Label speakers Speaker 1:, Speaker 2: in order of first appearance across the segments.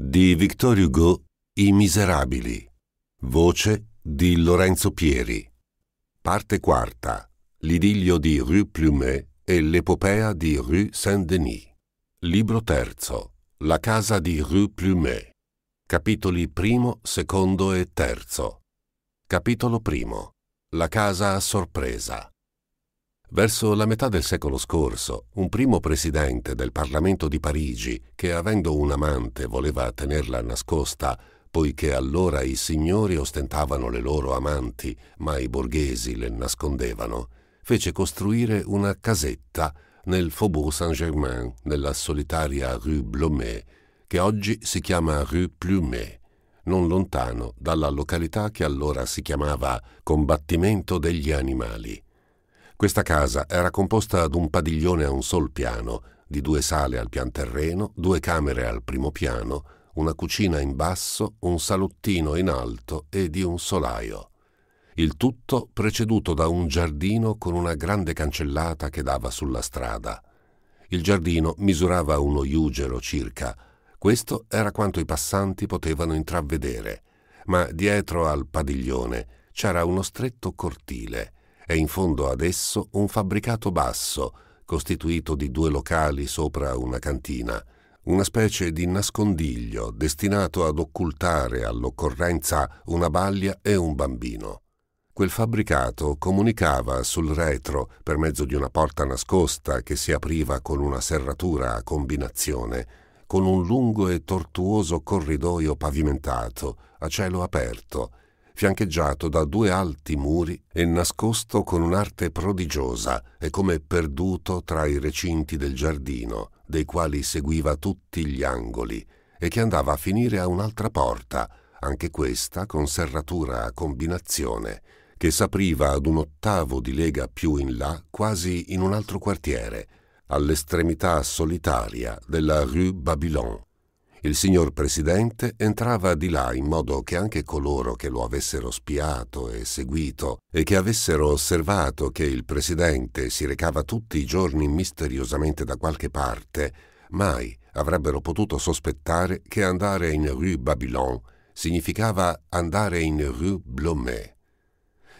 Speaker 1: di Victor Hugo I Miserabili. Voce di Lorenzo Pieri. Parte quarta. L'idillio di Rue Plumet e l'epopea di Rue Saint-Denis. Libro terzo. La casa di Rue Plumet. Capitoli primo, secondo e terzo. Capitolo primo. La casa a sorpresa. Verso la metà del secolo scorso, un primo presidente del Parlamento di Parigi, che avendo un amante voleva tenerla nascosta, poiché allora i signori ostentavano le loro amanti, ma i borghesi le nascondevano, fece costruire una casetta nel Faubourg Saint-Germain, nella solitaria rue Blomet, che oggi si chiama rue Plumet, non lontano dalla località che allora si chiamava Combattimento degli Animali questa casa era composta ad un padiglione a un sol piano, di due sale al pian terreno, due camere al primo piano, una cucina in basso, un salottino in alto e di un solaio. Il tutto preceduto da un giardino con una grande cancellata che dava sulla strada. Il giardino misurava uno iugero circa. Questo era quanto i passanti potevano intravedere, ma dietro al padiglione c'era uno stretto cortile e in fondo ad esso un fabbricato basso, costituito di due locali sopra una cantina, una specie di nascondiglio destinato ad occultare all'occorrenza una baglia e un bambino. Quel fabbricato comunicava sul retro per mezzo di una porta nascosta che si apriva con una serratura a combinazione, con un lungo e tortuoso corridoio pavimentato, a cielo aperto, fiancheggiato da due alti muri e nascosto con un'arte prodigiosa e come perduto tra i recinti del giardino, dei quali seguiva tutti gli angoli, e che andava a finire a un'altra porta, anche questa con serratura a combinazione, che s'apriva ad un ottavo di lega più in là, quasi in un altro quartiere, all'estremità solitaria della rue Babylon. Il signor Presidente entrava di là in modo che anche coloro che lo avessero spiato e seguito e che avessero osservato che il Presidente si recava tutti i giorni misteriosamente da qualche parte, mai avrebbero potuto sospettare che andare in Rue Babylon significava andare in Rue Blomet.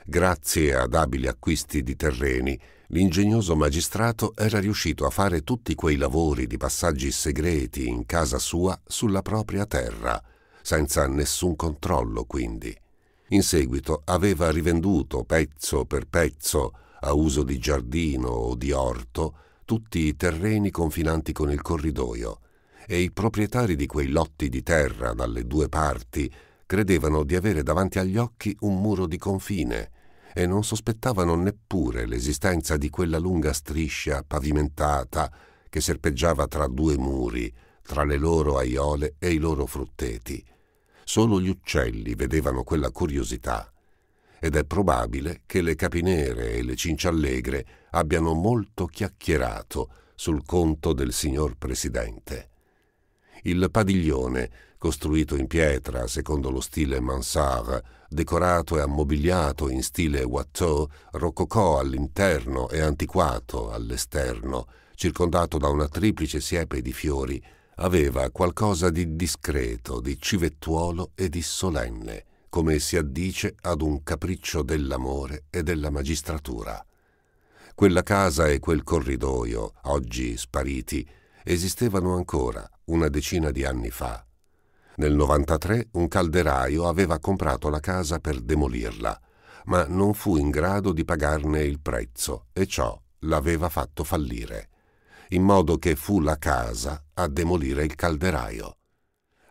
Speaker 1: Grazie ad abili acquisti di terreni, l'ingegnoso magistrato era riuscito a fare tutti quei lavori di passaggi segreti in casa sua sulla propria terra, senza nessun controllo quindi. In seguito aveva rivenduto pezzo per pezzo, a uso di giardino o di orto, tutti i terreni confinanti con il corridoio e i proprietari di quei lotti di terra dalle due parti credevano di avere davanti agli occhi un muro di confine e non sospettavano neppure l'esistenza di quella lunga striscia pavimentata che serpeggiava tra due muri, tra le loro aiole e i loro frutteti. Solo gli uccelli vedevano quella curiosità ed è probabile che le capinere e le cinciallegre abbiano molto chiacchierato sul conto del signor Presidente. Il padiglione, costruito in pietra secondo lo stile Mansard, decorato e ammobiliato in stile Watteau, rococò all'interno e antiquato all'esterno, circondato da una triplice siepe di fiori, aveva qualcosa di discreto, di civettuolo e di solenne, come si addice ad un capriccio dell'amore e della magistratura. Quella casa e quel corridoio, oggi spariti, esistevano ancora una decina di anni fa nel 93 un calderaio aveva comprato la casa per demolirla, ma non fu in grado di pagarne il prezzo e ciò l'aveva fatto fallire, in modo che fu la casa a demolire il calderaio.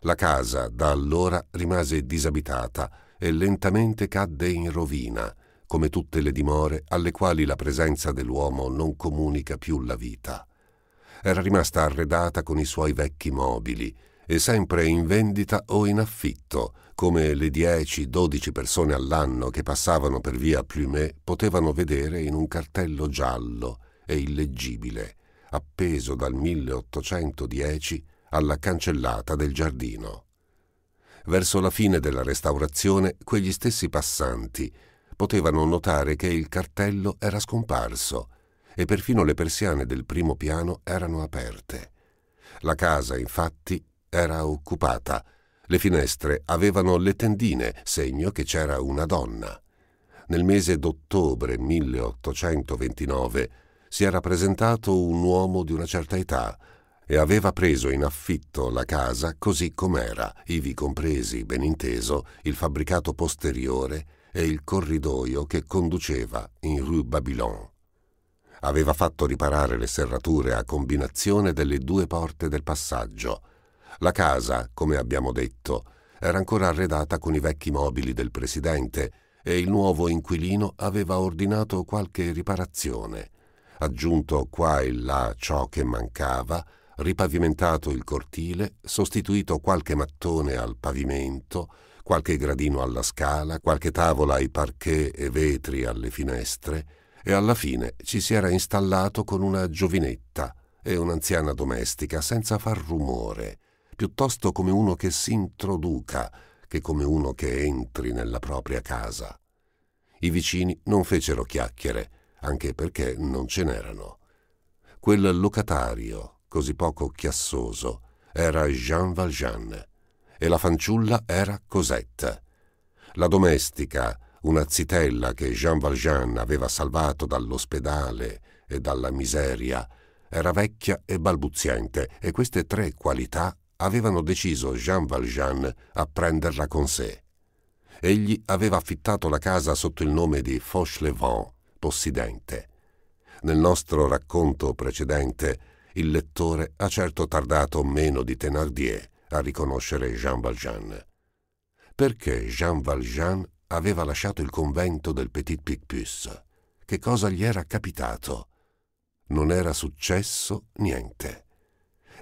Speaker 1: La casa da allora rimase disabitata e lentamente cadde in rovina, come tutte le dimore alle quali la presenza dell'uomo non comunica più la vita. Era rimasta arredata con i suoi vecchi mobili, e sempre in vendita o in affitto, come le 10-12 persone all'anno che passavano per via Plumet potevano vedere in un cartello giallo e illeggibile, appeso dal 1810 alla cancellata del giardino. Verso la fine della restaurazione, quegli stessi passanti potevano notare che il cartello era scomparso e perfino le persiane del primo piano erano aperte. La casa, infatti, era occupata. Le finestre avevano le tendine, segno che c'era una donna. Nel mese d'ottobre 1829 si era presentato un uomo di una certa età e aveva preso in affitto la casa così com'era, ivi compresi, ben inteso, il fabbricato posteriore e il corridoio che conduceva in Rue Babylon. Aveva fatto riparare le serrature a combinazione delle due porte del passaggio – la casa, come abbiamo detto, era ancora arredata con i vecchi mobili del presidente e il nuovo inquilino aveva ordinato qualche riparazione, aggiunto qua e là ciò che mancava, ripavimentato il cortile, sostituito qualche mattone al pavimento, qualche gradino alla scala, qualche tavola ai parquet e vetri alle finestre, e alla fine ci si era installato con una giovinetta e un'anziana domestica senza far rumore, piuttosto come uno che si introduca che come uno che entri nella propria casa. I vicini non fecero chiacchiere, anche perché non ce n'erano. Quel locatario, così poco chiassoso, era Jean Valjean e la fanciulla era Cosette. La domestica, una zitella che Jean Valjean aveva salvato dall'ospedale e dalla miseria, era vecchia e balbuziente e queste tre qualità avevano deciso Jean Valjean a prenderla con sé. Egli aveva affittato la casa sotto il nome di Fauchelevent, possidente. Nel nostro racconto precedente, il lettore ha certo tardato meno di Thénardier a riconoscere Jean Valjean. Perché Jean Valjean aveva lasciato il convento del Petit Picpus? Che cosa gli era capitato? Non era successo niente.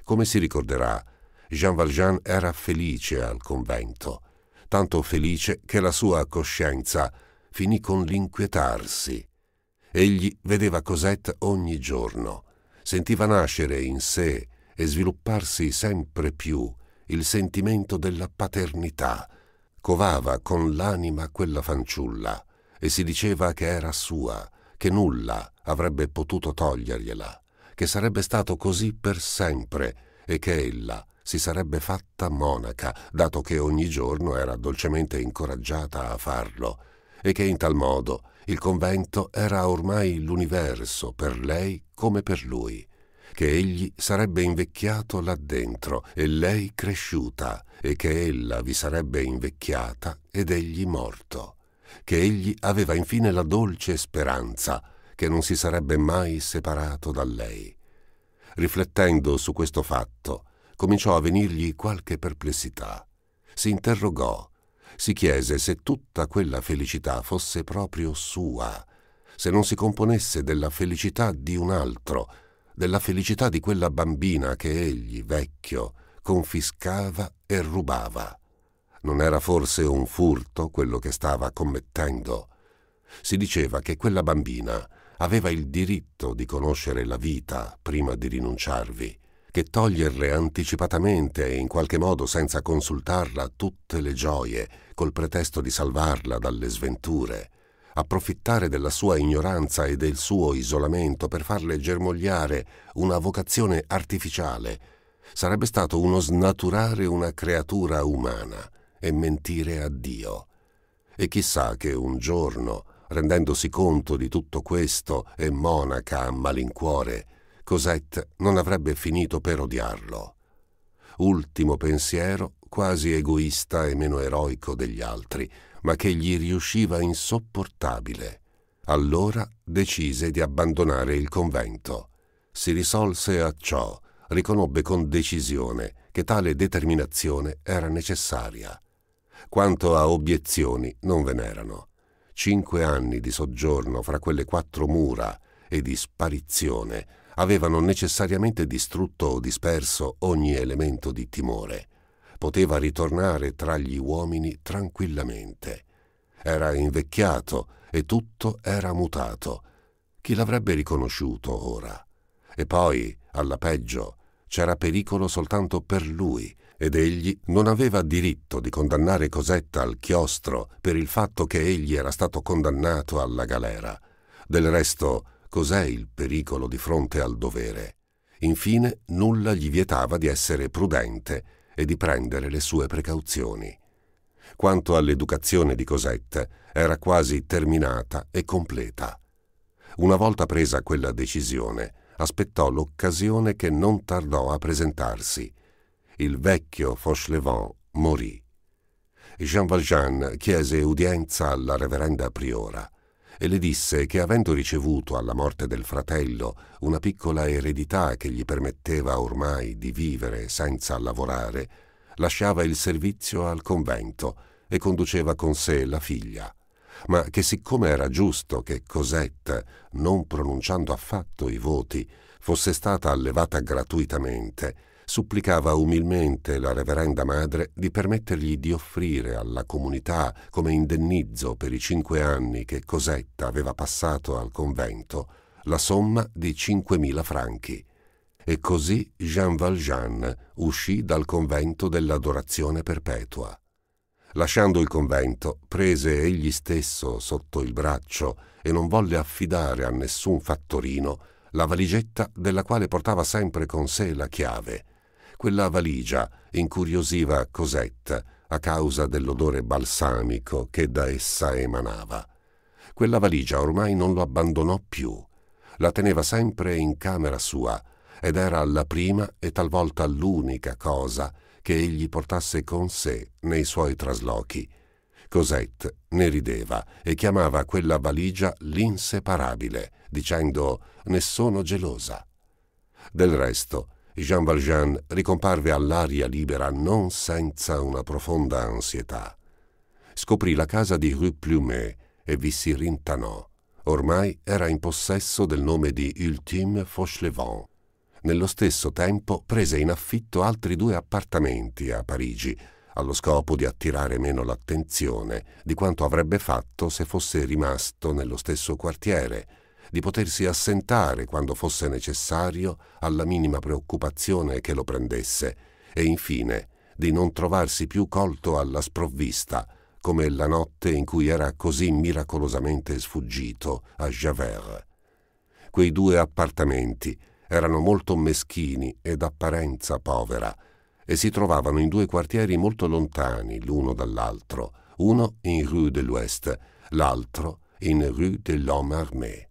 Speaker 1: Come si ricorderà, Jean Valjean era felice al convento, tanto felice che la sua coscienza finì con l'inquietarsi. Egli vedeva Cosette ogni giorno, sentiva nascere in sé e svilupparsi sempre più il sentimento della paternità. Covava con l'anima quella fanciulla e si diceva che era sua, che nulla avrebbe potuto togliergliela, che sarebbe stato così per sempre e che ella si sarebbe fatta monaca, dato che ogni giorno era dolcemente incoraggiata a farlo, e che in tal modo il convento era ormai l'universo per lei come per lui, che egli sarebbe invecchiato là dentro e lei cresciuta, e che ella vi sarebbe invecchiata ed egli morto, che egli aveva infine la dolce speranza che non si sarebbe mai separato da lei. Riflettendo su questo fatto, cominciò a venirgli qualche perplessità. Si interrogò, si chiese se tutta quella felicità fosse proprio sua, se non si componesse della felicità di un altro, della felicità di quella bambina che egli, vecchio, confiscava e rubava. Non era forse un furto quello che stava commettendo? Si diceva che quella bambina aveva il diritto di conoscere la vita prima di rinunciarvi che toglierle anticipatamente e in qualche modo senza consultarla tutte le gioie, col pretesto di salvarla dalle sventure, approfittare della sua ignoranza e del suo isolamento per farle germogliare una vocazione artificiale, sarebbe stato uno snaturare una creatura umana e mentire a Dio. E chissà che un giorno, rendendosi conto di tutto questo e monaca a malincuore, Cosette non avrebbe finito per odiarlo. Ultimo pensiero, quasi egoista e meno eroico degli altri, ma che gli riusciva insopportabile. Allora decise di abbandonare il convento. Si risolse a ciò, riconobbe con decisione che tale determinazione era necessaria. Quanto a obiezioni non ve n'erano. Cinque anni di soggiorno fra quelle quattro mura e di sparizione avevano necessariamente distrutto o disperso ogni elemento di timore. Poteva ritornare tra gli uomini tranquillamente. Era invecchiato e tutto era mutato. Chi l'avrebbe riconosciuto ora? E poi, alla peggio, c'era pericolo soltanto per lui, ed egli non aveva diritto di condannare Cosetta al chiostro per il fatto che egli era stato condannato alla galera. Del resto, cos'è il pericolo di fronte al dovere. Infine, nulla gli vietava di essere prudente e di prendere le sue precauzioni. Quanto all'educazione di Cosette, era quasi terminata e completa. Una volta presa quella decisione, aspettò l'occasione che non tardò a presentarsi. Il vecchio Fauchelevent morì. Jean Valjean chiese udienza alla reverenda priora e le disse che avendo ricevuto alla morte del fratello una piccola eredità che gli permetteva ormai di vivere senza lavorare, lasciava il servizio al convento e conduceva con sé la figlia, ma che siccome era giusto che Cosette, non pronunciando affatto i voti, fosse stata allevata gratuitamente, supplicava umilmente la reverenda madre di permettergli di offrire alla comunità come indennizzo per i cinque anni che Cosetta aveva passato al convento la somma di 5.000 franchi. E così Jean Valjean uscì dal convento dell'adorazione perpetua. Lasciando il convento, prese egli stesso sotto il braccio e non volle affidare a nessun fattorino la valigetta della quale portava sempre con sé la chiave, quella valigia incuriosiva Cosette a causa dell'odore balsamico che da essa emanava. Quella valigia ormai non lo abbandonò più. La teneva sempre in camera sua ed era la prima e talvolta l'unica cosa che egli portasse con sé nei suoi traslochi. Cosette ne rideva e chiamava quella valigia l'inseparabile, dicendo ne sono gelosa. Del resto, Jean Valjean ricomparve all'aria libera non senza una profonda ansietà. Scoprì la casa di Rue Plumet e vi si rintanò. Ormai era in possesso del nome di Ultime Fauchelevent. Nello stesso tempo prese in affitto altri due appartamenti a Parigi, allo scopo di attirare meno l'attenzione di quanto avrebbe fatto se fosse rimasto nello stesso quartiere, di potersi assentare quando fosse necessario alla minima preoccupazione che lo prendesse e infine di non trovarsi più colto alla sprovvista, come la notte in cui era così miracolosamente sfuggito a Javert. Quei due appartamenti erano molto meschini e d'apparenza povera e si trovavano in due quartieri molto lontani l'uno dall'altro, uno in Rue de l'Ouest, l'altro in Rue de l'Homme Armé.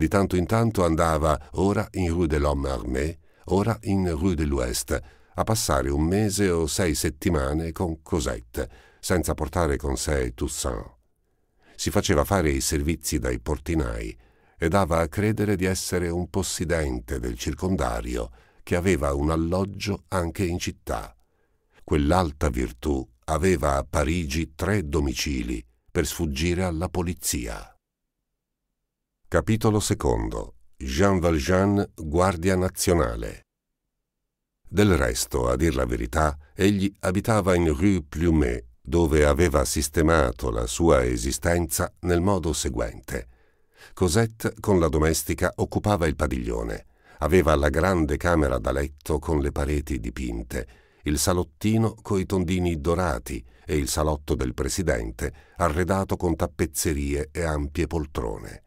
Speaker 1: Di tanto in tanto andava ora in Rue de l'Homme Armé, ora in Rue de l'Ouest, a passare un mese o sei settimane con Cosette, senza portare con sé Toussaint. Si faceva fare i servizi dai portinai e dava a credere di essere un possidente del circondario che aveva un alloggio anche in città. Quell'alta virtù aveva a Parigi tre domicili per sfuggire alla polizia. Capitolo secondo. Jean Valjean, guardia nazionale. Del resto, a dir la verità, egli abitava in Rue Plumet, dove aveva sistemato la sua esistenza nel modo seguente. Cosette, con la domestica, occupava il padiglione. Aveva la grande camera da letto con le pareti dipinte, il salottino coi tondini dorati e il salotto del presidente, arredato con tappezzerie e ampie poltrone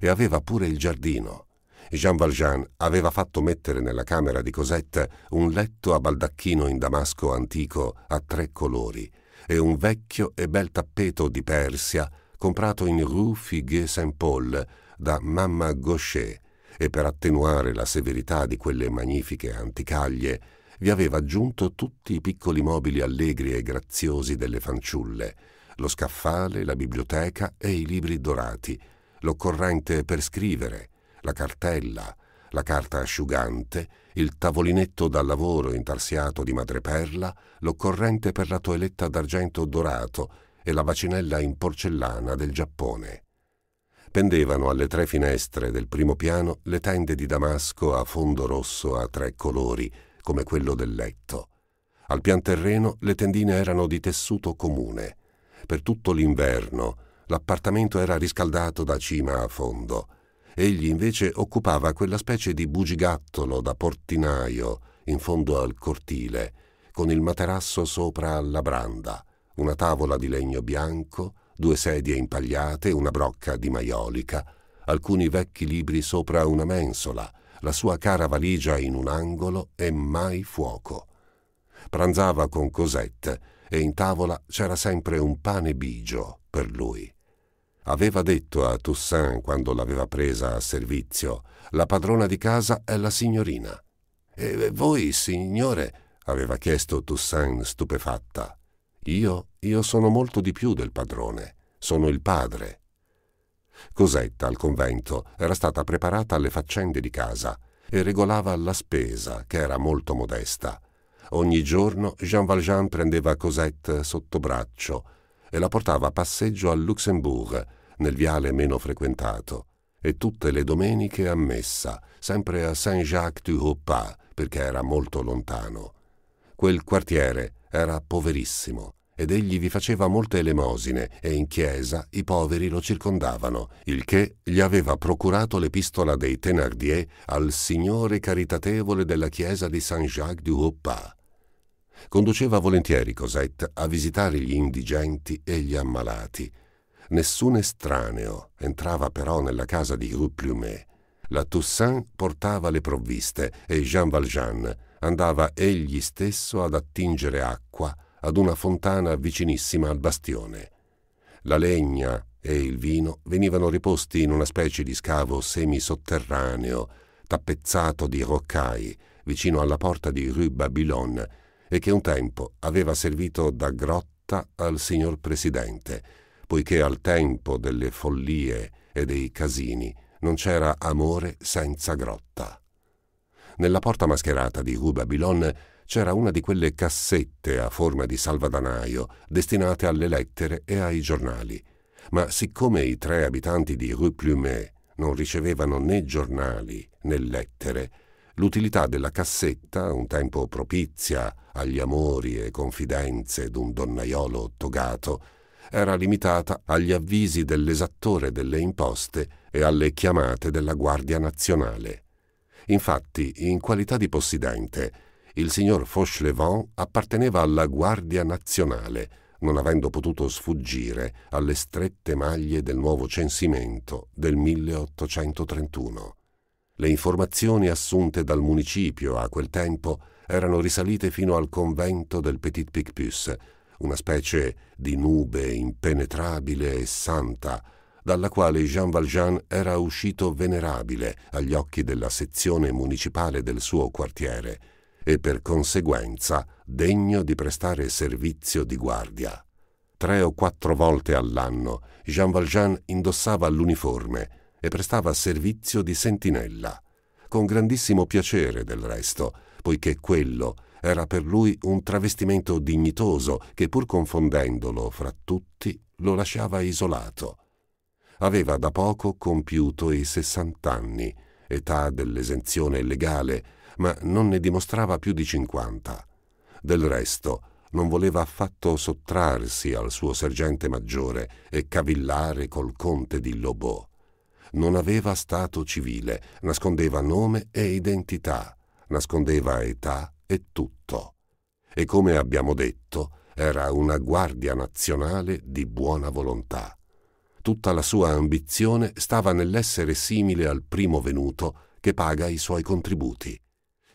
Speaker 1: e aveva pure il giardino. Jean Valjean aveva fatto mettere nella camera di Cosette un letto a baldacchino in damasco antico a tre colori e un vecchio e bel tappeto di Persia comprato in Rue Figuier Saint-Paul da mamma Gaucher e per attenuare la severità di quelle magnifiche anticaglie vi aveva aggiunto tutti i piccoli mobili allegri e graziosi delle fanciulle, lo scaffale, la biblioteca e i libri dorati, l'occorrente per scrivere, la cartella, la carta asciugante, il tavolinetto da lavoro intarsiato di madreperla, l'occorrente per la toeletta d'argento dorato e la bacinella in porcellana del Giappone. Pendevano alle tre finestre del primo piano le tende di damasco a fondo rosso a tre colori, come quello del letto. Al pian terreno le tendine erano di tessuto comune. Per tutto l'inverno L'appartamento era riscaldato da cima a fondo. Egli invece occupava quella specie di bugigattolo da portinaio in fondo al cortile, con il materasso sopra alla branda, una tavola di legno bianco, due sedie impagliate, una brocca di maiolica, alcuni vecchi libri sopra una mensola, la sua cara valigia in un angolo e mai fuoco. Pranzava con Cosette e in tavola c'era sempre un pane bigio per lui. Aveva detto a Toussaint quando l'aveva presa a servizio, la padrona di casa è la signorina. E voi, signore? aveva chiesto Toussaint stupefatta. Io, io sono molto di più del padrone, sono il padre. Cosetta al convento era stata preparata alle faccende di casa e regolava la spesa, che era molto modesta. Ogni giorno Jean Valjean prendeva Cosette sotto braccio e la portava a passeggio a Luxembourg, nel viale meno frequentato, e tutte le domeniche a messa, sempre a Saint-Jacques-du-Hoppas, perché era molto lontano. Quel quartiere era poverissimo ed egli vi faceva molte elemosine e in chiesa i poveri lo circondavano, il che gli aveva procurato l'epistola dei Thénardier al signore caritatevole della chiesa di Saint-Jacques-du-Hoppas Conduceva volentieri Cosette a visitare gli indigenti e gli ammalati. Nessun estraneo entrava però nella casa di Rue Plumet. La Toussaint portava le provviste e Jean Valjean andava egli stesso ad attingere acqua ad una fontana vicinissima al bastione. La legna e il vino venivano riposti in una specie di scavo semisotterraneo, tappezzato di roccai, vicino alla porta di Rue Babylone, e che un tempo aveva servito da grotta al signor Presidente, poiché al tempo delle follie e dei casini non c'era amore senza grotta. Nella porta mascherata di Rue Babylon c'era una di quelle cassette a forma di salvadanaio destinate alle lettere e ai giornali. Ma siccome i tre abitanti di Rue Plumet non ricevevano né giornali né lettere, l'utilità della cassetta, un tempo propizia agli amori e confidenze d'un donnaiolo togato, era limitata agli avvisi dell'esattore delle imposte e alle chiamate della Guardia Nazionale. Infatti, in qualità di possidente, il signor Fauchelevent apparteneva alla Guardia Nazionale, non avendo potuto sfuggire alle strette maglie del nuovo censimento del 1831. Le informazioni assunte dal municipio a quel tempo erano risalite fino al convento del Petit Picpus, una specie di nube impenetrabile e santa, dalla quale Jean Valjean era uscito venerabile agli occhi della sezione municipale del suo quartiere e per conseguenza degno di prestare servizio di guardia. Tre o quattro volte all'anno Jean Valjean indossava l'uniforme e prestava servizio di sentinella, con grandissimo piacere del resto, poiché quello era per lui un travestimento dignitoso che pur confondendolo fra tutti lo lasciava isolato. Aveva da poco compiuto i sessant'anni, età dell'esenzione legale, ma non ne dimostrava più di cinquanta. Del resto, non voleva affatto sottrarsi al suo sergente maggiore e cavillare col conte di Lobò non aveva stato civile, nascondeva nome e identità, nascondeva età e tutto. E come abbiamo detto, era una guardia nazionale di buona volontà. Tutta la sua ambizione stava nell'essere simile al primo venuto che paga i suoi contributi.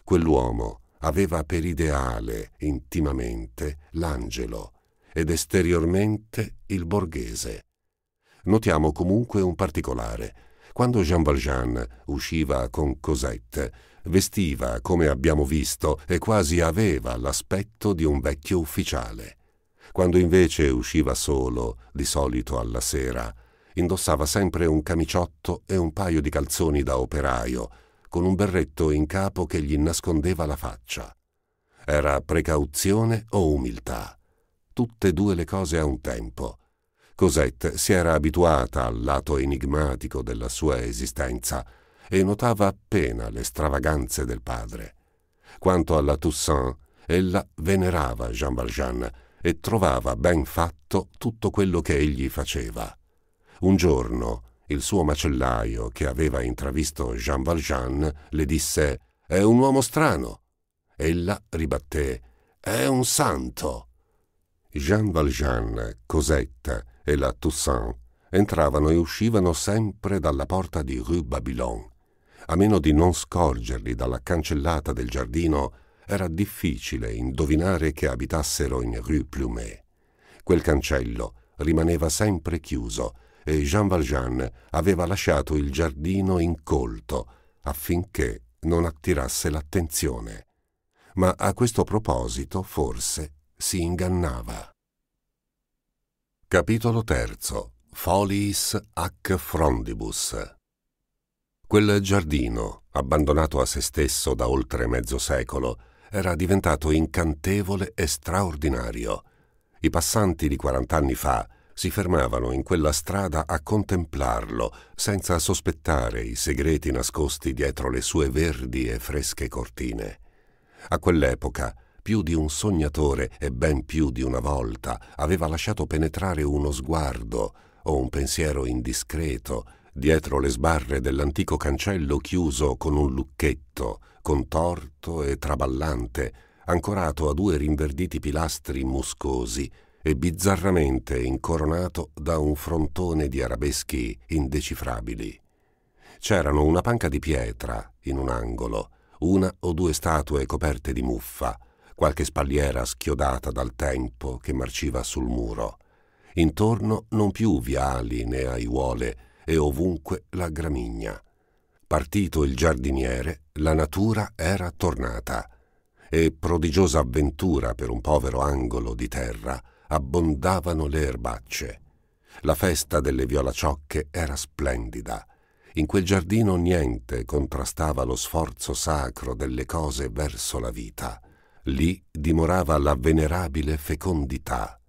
Speaker 1: Quell'uomo aveva per ideale, intimamente, l'angelo ed esteriormente il borghese. Notiamo comunque un particolare. Quando Jean Valjean usciva con Cosette, vestiva, come abbiamo visto, e quasi aveva l'aspetto di un vecchio ufficiale. Quando invece usciva solo, di solito alla sera, indossava sempre un camiciotto e un paio di calzoni da operaio, con un berretto in capo che gli nascondeva la faccia. Era precauzione o umiltà? Tutte e due le cose a un tempo. Cosette si era abituata al lato enigmatico della sua esistenza e notava appena le stravaganze del padre. Quanto alla Toussaint, ella venerava Jean Valjean e trovava ben fatto tutto quello che egli faceva. Un giorno il suo macellaio, che aveva intravisto Jean Valjean, le disse «È un uomo strano». Ella ribatté «È un santo». Jean Valjean, Cosette e la Toussaint entravano e uscivano sempre dalla porta di Rue Babylon. A meno di non scorgerli dalla cancellata del giardino, era difficile indovinare che abitassero in Rue Plumet. Quel cancello rimaneva sempre chiuso e Jean Valjean aveva lasciato il giardino incolto affinché non attirasse l'attenzione. Ma a questo proposito forse si ingannava. Capitolo terzo. Folis ac frondibus. Quel giardino, abbandonato a se stesso da oltre mezzo secolo, era diventato incantevole e straordinario. I passanti di quarant'anni fa si fermavano in quella strada a contemplarlo, senza sospettare i segreti nascosti dietro le sue verdi e fresche cortine. A quell'epoca, più di un sognatore e ben più di una volta aveva lasciato penetrare uno sguardo o un pensiero indiscreto dietro le sbarre dell'antico cancello chiuso con un lucchetto, contorto e traballante, ancorato a due rinverditi pilastri muscosi e bizzarramente incoronato da un frontone di arabeschi indecifrabili. C'erano una panca di pietra in un angolo, una o due statue coperte di muffa, qualche spalliera schiodata dal tempo che marciva sul muro. Intorno non più viali né aiuole e ovunque la gramigna. Partito il giardiniere, la natura era tornata e prodigiosa avventura per un povero angolo di terra abbondavano le erbacce. La festa delle violaciocche era splendida. In quel giardino niente contrastava lo sforzo sacro delle cose verso la vita. Lì dimorava la venerabile fecondità.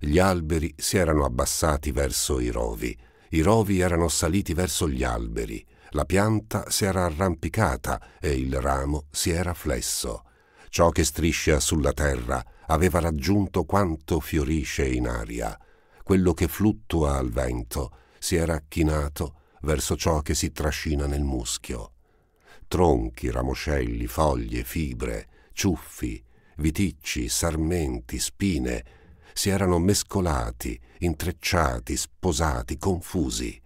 Speaker 1: Gli alberi si erano abbassati verso i rovi, i rovi erano saliti verso gli alberi, la pianta si era arrampicata e il ramo si era flesso. Ciò che striscia sulla terra aveva raggiunto quanto fiorisce in aria. Quello che fluttua al vento si era chinato verso ciò che si trascina nel muschio. Tronchi, ramoscelli, foglie, fibre, ciuffi, viticci, sarmenti, spine, si erano mescolati, intrecciati, sposati, confusi.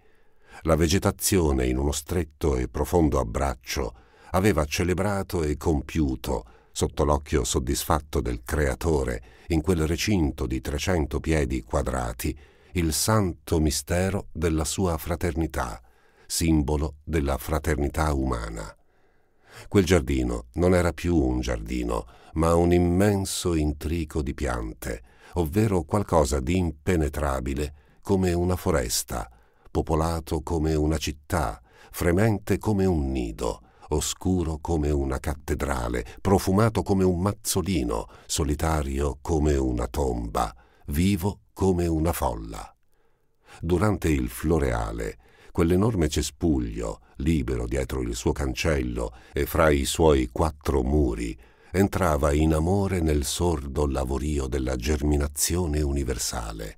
Speaker 1: La vegetazione, in uno stretto e profondo abbraccio, aveva celebrato e compiuto, sotto l'occhio soddisfatto del Creatore, in quel recinto di 300 piedi quadrati, il santo mistero della sua fraternità, simbolo della fraternità umana. Quel giardino non era più un giardino, ma un immenso intrico di piante, ovvero qualcosa di impenetrabile come una foresta, popolato come una città, fremente come un nido, oscuro come una cattedrale, profumato come un mazzolino, solitario come una tomba, vivo come una folla. Durante il floreale quell'enorme cespuglio, libero dietro il suo cancello e fra i suoi quattro muri, entrava in amore nel sordo lavorio della germinazione universale.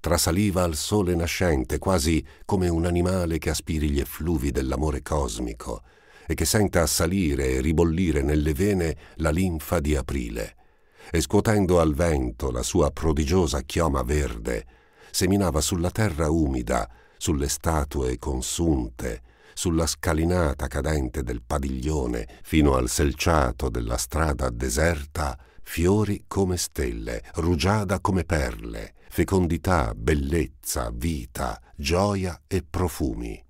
Speaker 1: Trasaliva al sole nascente, quasi come un animale che aspiri gli effluvi dell'amore cosmico e che senta assalire e ribollire nelle vene la linfa di aprile. E scuotendo al vento la sua prodigiosa chioma verde, seminava sulla terra umida sulle statue consunte, sulla scalinata cadente del padiglione fino al selciato della strada deserta, fiori come stelle, rugiada come perle, fecondità, bellezza, vita, gioia e profumi.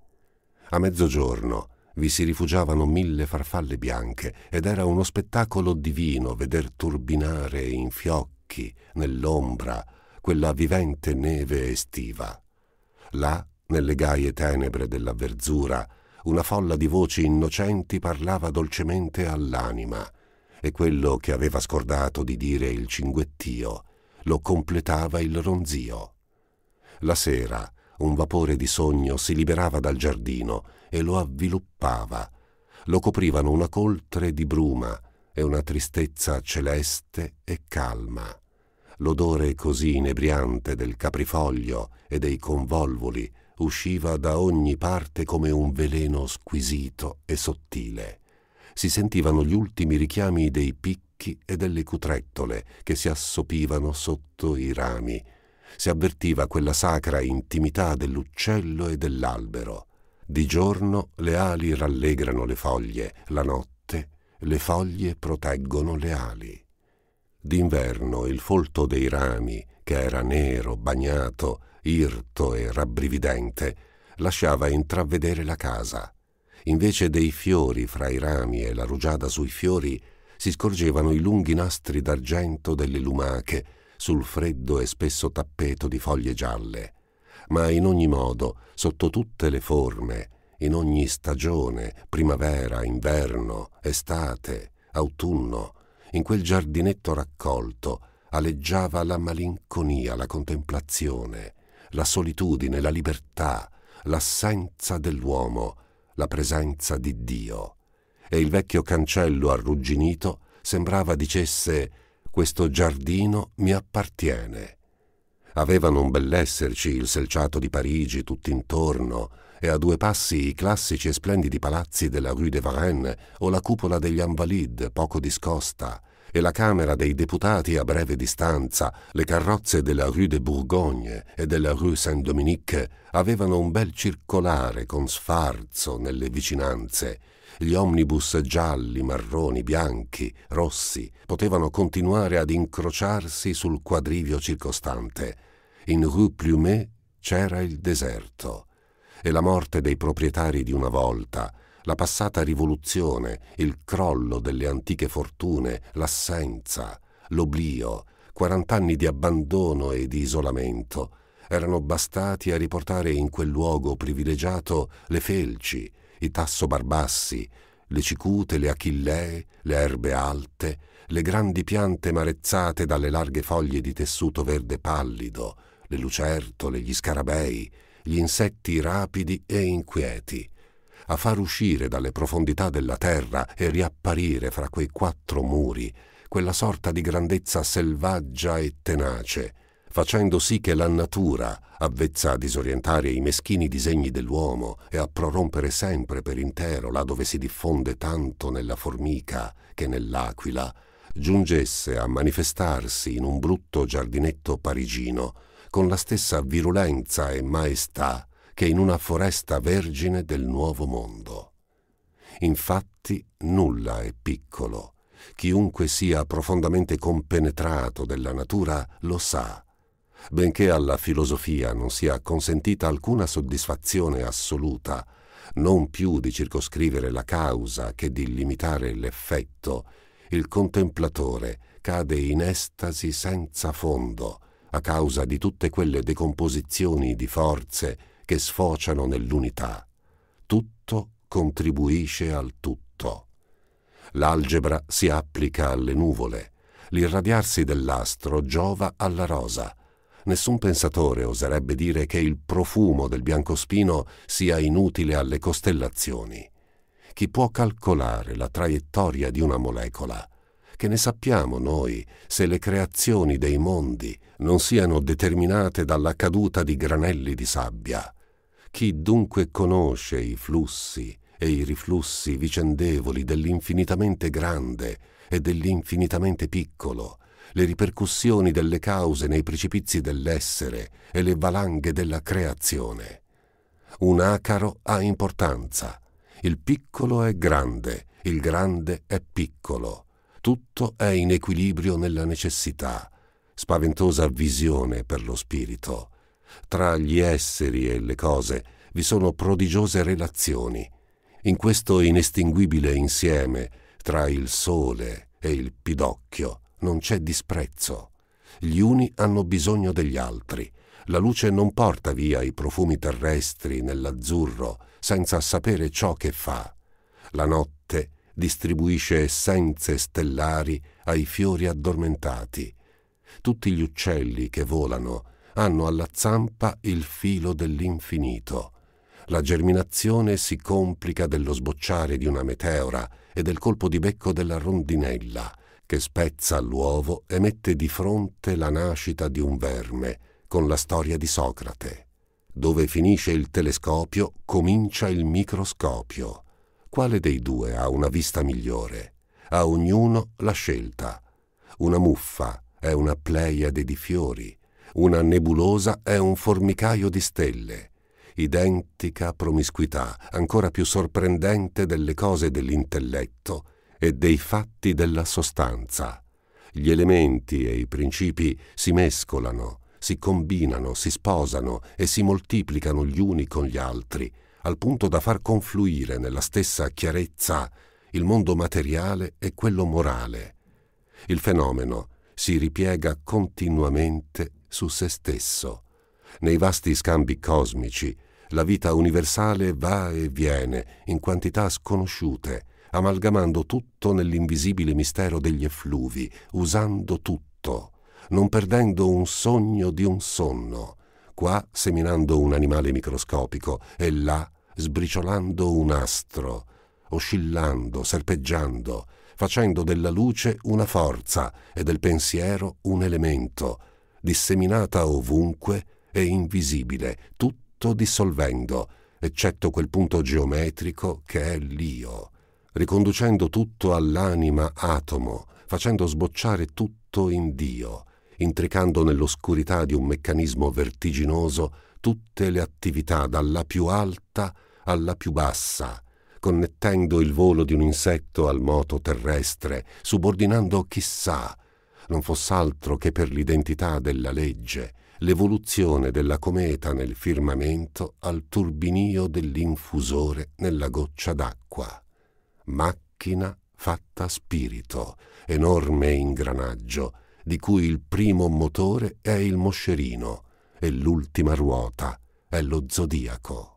Speaker 1: A mezzogiorno vi si rifugiavano mille farfalle bianche ed era uno spettacolo divino veder turbinare in fiocchi, nell'ombra, quella vivente neve estiva. Là nelle gaie tenebre della verzura, una folla di voci innocenti parlava dolcemente all'anima e quello che aveva scordato di dire il cinguettio lo completava il ronzio. La sera un vapore di sogno si liberava dal giardino e lo avviluppava. Lo coprivano una coltre di bruma e una tristezza celeste e calma. L'odore così inebriante del caprifoglio e dei convolvoli usciva da ogni parte come un veleno squisito e sottile. Si sentivano gli ultimi richiami dei picchi e delle cutrettole che si assopivano sotto i rami. Si avvertiva quella sacra intimità dell'uccello e dell'albero. Di giorno le ali rallegrano le foglie, la notte le foglie proteggono le ali. D'inverno il folto dei rami che era nero, bagnato, irto e rabbrividente, lasciava intravedere la casa. Invece dei fiori fra i rami e la rugiada sui fiori, si scorgevano i lunghi nastri d'argento delle lumache sul freddo e spesso tappeto di foglie gialle. Ma in ogni modo, sotto tutte le forme, in ogni stagione, primavera, inverno, estate, autunno, in quel giardinetto raccolto, aleggiava la malinconia, la contemplazione, la solitudine, la libertà, l'assenza dell'uomo, la presenza di Dio. E il vecchio cancello arrugginito sembrava dicesse questo giardino mi appartiene. Avevano un bell'esserci il selciato di Parigi tutt'intorno e a due passi i classici e splendidi palazzi della Rue de Varennes o la cupola degli Invalides poco discosta, e la Camera dei Deputati a breve distanza, le carrozze della Rue de Bourgogne e della Rue Saint-Dominique avevano un bel circolare con sfarzo nelle vicinanze. Gli omnibus gialli, marroni, bianchi, rossi potevano continuare ad incrociarsi sul quadrivio circostante. In Rue Plumet c'era il deserto e la morte dei proprietari di una volta – la passata rivoluzione, il crollo delle antiche fortune, l'assenza, l'oblio, 40 anni di abbandono e di isolamento erano bastati a riportare in quel luogo privilegiato le felci, i tasso barbassi, le cicute, le achillee, le erbe alte, le grandi piante marezzate dalle larghe foglie di tessuto verde pallido, le lucertole, gli scarabei, gli insetti rapidi e inquieti, a far uscire dalle profondità della terra e riapparire fra quei quattro muri quella sorta di grandezza selvaggia e tenace, facendo sì che la natura, avvezza a disorientare i meschini disegni dell'uomo e a prorompere sempre per intero là dove si diffonde tanto nella formica che nell'aquila, giungesse a manifestarsi in un brutto giardinetto parigino, con la stessa virulenza e maestà che in una foresta vergine del nuovo mondo. Infatti nulla è piccolo. Chiunque sia profondamente compenetrato della natura lo sa. Benché alla filosofia non sia consentita alcuna soddisfazione assoluta, non più di circoscrivere la causa che di limitare l'effetto, il contemplatore cade in estasi senza fondo a causa di tutte quelle decomposizioni di forze che sfociano nell'unità. Tutto contribuisce al tutto. L'algebra si applica alle nuvole, l'irradiarsi dell'astro giova alla rosa. Nessun pensatore oserebbe dire che il profumo del biancospino sia inutile alle costellazioni. Chi può calcolare la traiettoria di una molecola? Che ne sappiamo noi se le creazioni dei mondi non siano determinate dalla caduta di granelli di sabbia? Chi dunque conosce i flussi e i riflussi vicendevoli dell'infinitamente grande e dell'infinitamente piccolo, le ripercussioni delle cause nei precipizi dell'essere e le valanghe della creazione. Un acaro ha importanza. Il piccolo è grande, il grande è piccolo. Tutto è in equilibrio nella necessità. Spaventosa visione per lo spirito. Tra gli esseri e le cose vi sono prodigiose relazioni. In questo inestinguibile insieme, tra il sole e il pidocchio, non c'è disprezzo. Gli uni hanno bisogno degli altri. La luce non porta via i profumi terrestri nell'azzurro senza sapere ciò che fa. La notte distribuisce essenze stellari ai fiori addormentati. Tutti gli uccelli che volano hanno alla zampa il filo dell'infinito. La germinazione si complica dello sbocciare di una meteora e del colpo di becco della rondinella, che spezza l'uovo e mette di fronte la nascita di un verme, con la storia di Socrate. Dove finisce il telescopio comincia il microscopio. Quale dei due ha una vista migliore? A ognuno la scelta. Una muffa è una pleiade di fiori, una nebulosa è un formicaio di stelle, identica promiscuità, ancora più sorprendente delle cose dell'intelletto e dei fatti della sostanza. Gli elementi e i principi si mescolano, si combinano, si sposano e si moltiplicano gli uni con gli altri, al punto da far confluire nella stessa chiarezza il mondo materiale e quello morale. Il fenomeno si ripiega continuamente su se stesso. Nei vasti scambi cosmici, la vita universale va e viene in quantità sconosciute, amalgamando tutto nell'invisibile mistero degli effluvi, usando tutto, non perdendo un sogno di un sonno, qua seminando un animale microscopico e là sbriciolando un astro, oscillando, serpeggiando, facendo della luce una forza e del pensiero un elemento, disseminata ovunque e invisibile, tutto dissolvendo, eccetto quel punto geometrico che è l'io, riconducendo tutto all'anima atomo, facendo sbocciare tutto in Dio, intricando nell'oscurità di un meccanismo vertiginoso tutte le attività dalla più alta alla più bassa, connettendo il volo di un insetto al moto terrestre, subordinando chissà non fosse altro che per l'identità della legge, l'evoluzione della cometa nel firmamento al turbinio dell'infusore nella goccia d'acqua. Macchina fatta spirito, enorme ingranaggio, di cui il primo motore è il moscerino e l'ultima ruota è lo zodiaco.